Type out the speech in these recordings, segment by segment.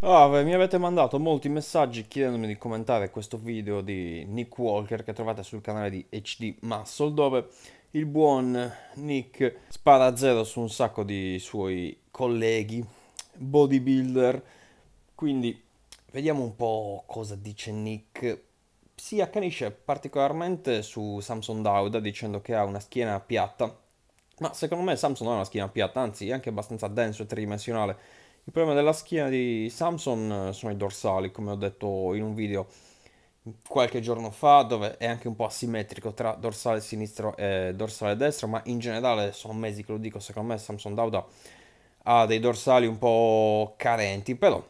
Allora, ah, mi avete mandato molti messaggi chiedendomi di commentare questo video di Nick Walker che trovate sul canale di HD Muscle dove il buon Nick spara a zero su un sacco di suoi colleghi bodybuilder quindi vediamo un po' cosa dice Nick si accanisce particolarmente su Samson Dauda dicendo che ha una schiena piatta ma secondo me Samson non ha una schiena piatta anzi è anche abbastanza denso e tridimensionale il problema della schiena di Samson eh, sono i dorsali, come ho detto in un video qualche giorno fa, dove è anche un po' asimmetrico tra dorsale sinistro e dorsale destro, ma in generale sono mesi che lo dico, secondo me Samson Dauda ha dei dorsali un po' carenti, però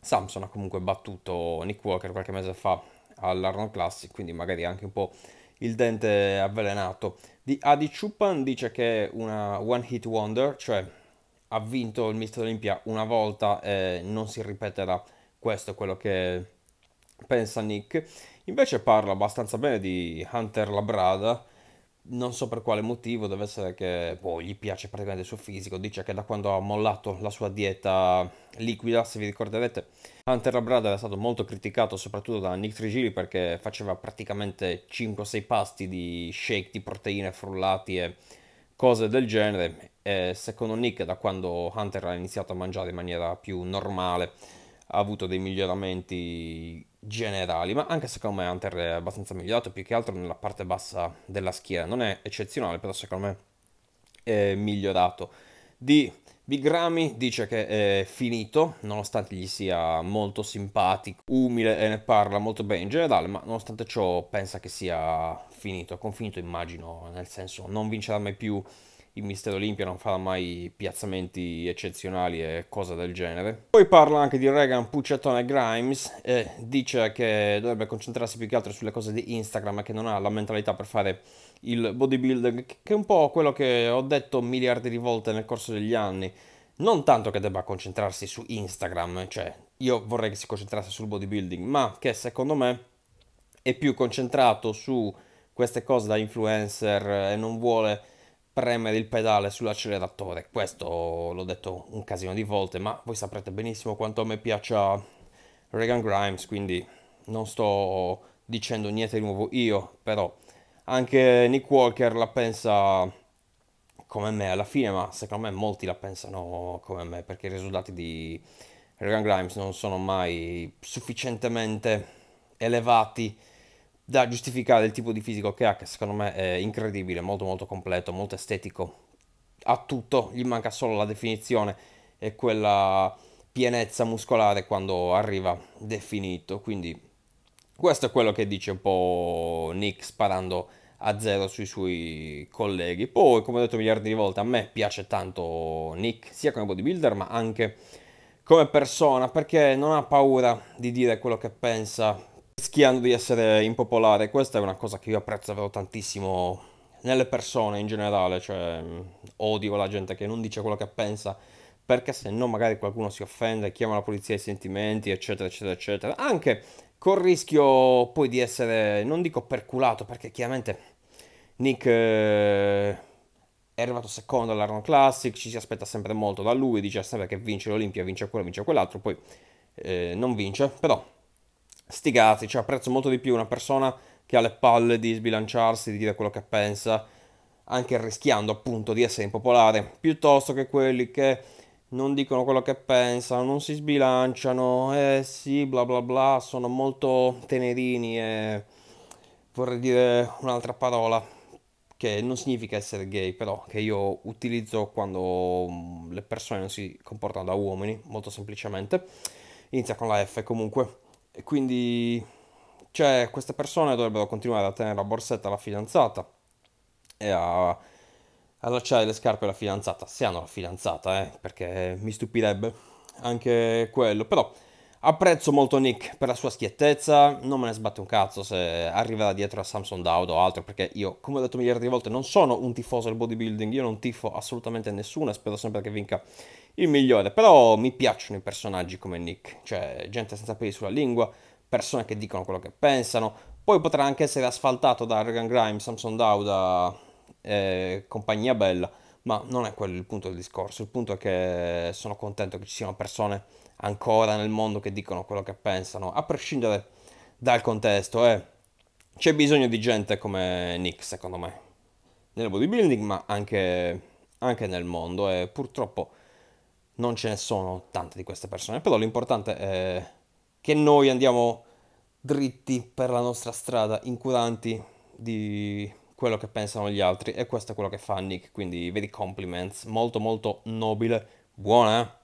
Samson ha comunque battuto Nick Walker qualche mese fa all'Arnold Classic, quindi magari anche un po' il dente avvelenato. Di Adi Chupan dice che è una one hit wonder, cioè ha vinto il Mister Olimpia una volta e eh, non si ripeterà. Questo è quello che pensa Nick. Invece parla abbastanza bene di Hunter Labrada, non so per quale motivo, deve essere che boh, gli piace praticamente il suo fisico, dice che da quando ha mollato la sua dieta liquida, se vi ricorderete, Hunter Labrada era stato molto criticato soprattutto da Nick Trigili perché faceva praticamente 5-6 pasti di shake di proteine frullati e cose del genere. E secondo Nick, da quando Hunter ha iniziato a mangiare in maniera più normale, ha avuto dei miglioramenti generali, ma anche secondo me Hunter è abbastanza migliorato, più che altro nella parte bassa della schiena. Non è eccezionale, però secondo me è migliorato. Di Big Ramy dice che è finito, nonostante gli sia molto simpatico, umile e ne parla molto bene in generale, ma nonostante ciò pensa che sia finito. confinito immagino, nel senso non vincerà mai più il Mister Olimpia, non farà mai piazzamenti eccezionali e cose del genere. Poi parla anche di Regan, Puccettone Grimes e dice che dovrebbe concentrarsi più che altro sulle cose di Instagram e che non ha la mentalità per fare il bodybuilding, che è un po' quello che ho detto miliardi di volte nel corso degli anni non tanto che debba concentrarsi su Instagram, cioè io vorrei che si concentrasse sul bodybuilding, ma che secondo me è più concentrato su queste cose da influencer e non vuole premere il pedale sull'acceleratore. Questo l'ho detto un casino di volte, ma voi saprete benissimo quanto a me piaccia Regan Grimes, quindi non sto dicendo niente di nuovo io, però anche Nick Walker la pensa come me alla fine, ma secondo me molti la pensano come me, perché i risultati di Regan Grimes non sono mai sufficientemente elevati da giustificare il tipo di fisico che ha, che secondo me è incredibile, molto molto completo, molto estetico, ha tutto, gli manca solo la definizione e quella pienezza muscolare quando arriva definito, quindi questo è quello che dice un po' Nick sparando a zero sui suoi colleghi. Poi, come ho detto miliardi di volte, a me piace tanto Nick, sia come bodybuilder ma anche come persona, perché non ha paura di dire quello che pensa, rischiando di essere impopolare. Questa è una cosa che io apprezzo davvero tantissimo nelle persone in generale, cioè odio la gente che non dice quello che pensa perché se no magari qualcuno si offende, chiama la polizia i sentimenti, eccetera, eccetera, eccetera. Anche Col rischio poi di essere, non dico perculato, perché chiaramente Nick eh, è arrivato secondo all'Arno Classic, ci si aspetta sempre molto da lui, dice sempre che vince l'Olimpia, vince quello, vince quell'altro, poi eh, non vince, però stigati, cioè apprezzo molto di più una persona che ha le palle di sbilanciarsi, di dire quello che pensa, anche rischiando appunto di essere impopolare, piuttosto che quelli che non dicono quello che pensano, non si sbilanciano, eh sì, bla bla bla, sono molto tenerini e vorrei dire un'altra parola che non significa essere gay, però che io utilizzo quando mm, le persone non si comportano da uomini, molto semplicemente. Inizia con la F comunque. E quindi cioè queste persone dovrebbero continuare a tenere la borsetta alla fidanzata e a allacciare le scarpe alla fidanzata, se hanno la fidanzata, eh, perché mi stupirebbe anche quello, però apprezzo molto Nick per la sua schiettezza, non me ne sbatte un cazzo se arriverà dietro a Samson Dowd o altro, perché io, come ho detto miliardi di volte, non sono un tifoso del bodybuilding, io non tifo assolutamente nessuno e spero sempre che vinca il migliore, però mi piacciono i personaggi come Nick, cioè gente senza peli sulla lingua, persone che dicono quello che pensano, poi potrà anche essere asfaltato da Regan Grimes, Samson Dowd, eh, compagnia bella, ma non è quello il punto del discorso, il punto è che sono contento che ci siano persone ancora nel mondo che dicono quello che pensano, a prescindere dal contesto, eh. c'è bisogno di gente come Nick, secondo me, nel bodybuilding, ma anche, anche nel mondo, e purtroppo non ce ne sono tante di queste persone, però l'importante è che noi andiamo dritti per la nostra strada, incuranti di quello che pensano gli altri e questo è quello che fa Nick, quindi vedi compliments, molto molto nobile, buona eh?